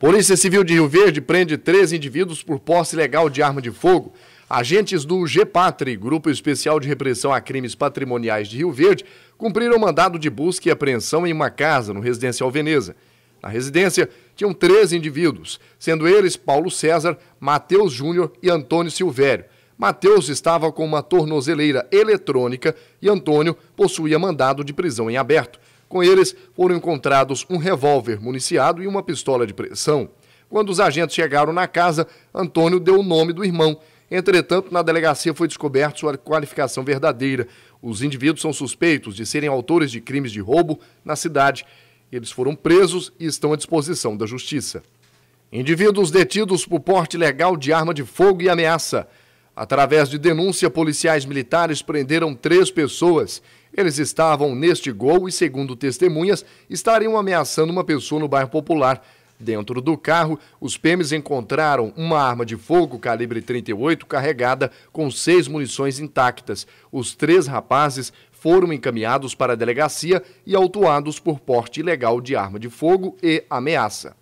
Polícia Civil de Rio Verde prende três indivíduos por posse ilegal de arma de fogo. Agentes do GEPATRI, Grupo Especial de Repressão a Crimes Patrimoniais de Rio Verde, cumpriram mandado de busca e apreensão em uma casa no Residencial Veneza. Na residência tinham três indivíduos, sendo eles Paulo César, Matheus Júnior e Antônio Silvério. Matheus estava com uma tornozeleira eletrônica e Antônio possuía mandado de prisão em aberto. Com eles, foram encontrados um revólver municiado e uma pistola de pressão. Quando os agentes chegaram na casa, Antônio deu o nome do irmão. Entretanto, na delegacia foi descoberta sua qualificação verdadeira. Os indivíduos são suspeitos de serem autores de crimes de roubo na cidade. Eles foram presos e estão à disposição da justiça. Indivíduos detidos por porte legal de arma de fogo e ameaça. Através de denúncia, policiais militares prenderam três pessoas. Eles estavam neste gol e, segundo testemunhas, estariam ameaçando uma pessoa no bairro Popular. Dentro do carro, os PMs encontraram uma arma de fogo calibre 38 carregada com seis munições intactas. Os três rapazes foram encaminhados para a delegacia e autuados por porte ilegal de arma de fogo e ameaça.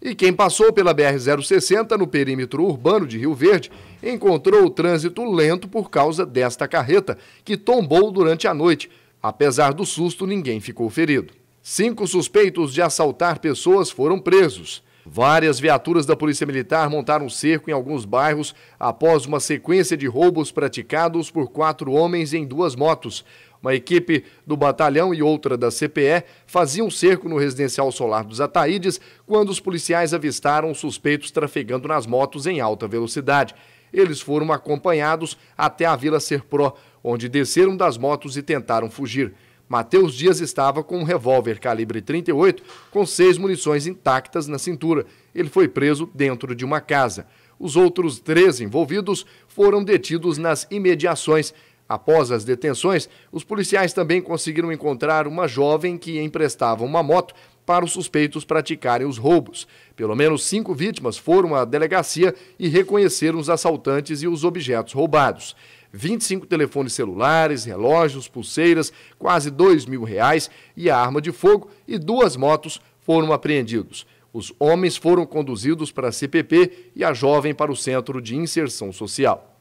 E quem passou pela BR-060 no perímetro urbano de Rio Verde encontrou o trânsito lento por causa desta carreta, que tombou durante a noite. Apesar do susto, ninguém ficou ferido. Cinco suspeitos de assaltar pessoas foram presos. Várias viaturas da Polícia Militar montaram cerco em alguns bairros após uma sequência de roubos praticados por quatro homens em duas motos. Uma equipe do batalhão e outra da CPE faziam cerco no residencial solar dos Ataídes quando os policiais avistaram suspeitos trafegando nas motos em alta velocidade. Eles foram acompanhados até a Vila Serpró, onde desceram das motos e tentaram fugir. Mateus Dias estava com um revólver calibre 38 com seis munições intactas na cintura. Ele foi preso dentro de uma casa. Os outros três envolvidos foram detidos nas imediações, Após as detenções, os policiais também conseguiram encontrar uma jovem que emprestava uma moto para os suspeitos praticarem os roubos. Pelo menos cinco vítimas foram à delegacia e reconheceram os assaltantes e os objetos roubados. 25 telefones celulares, relógios, pulseiras, quase dois mil reais e a arma de fogo e duas motos foram apreendidos. Os homens foram conduzidos para a CPP e a jovem para o Centro de Inserção Social.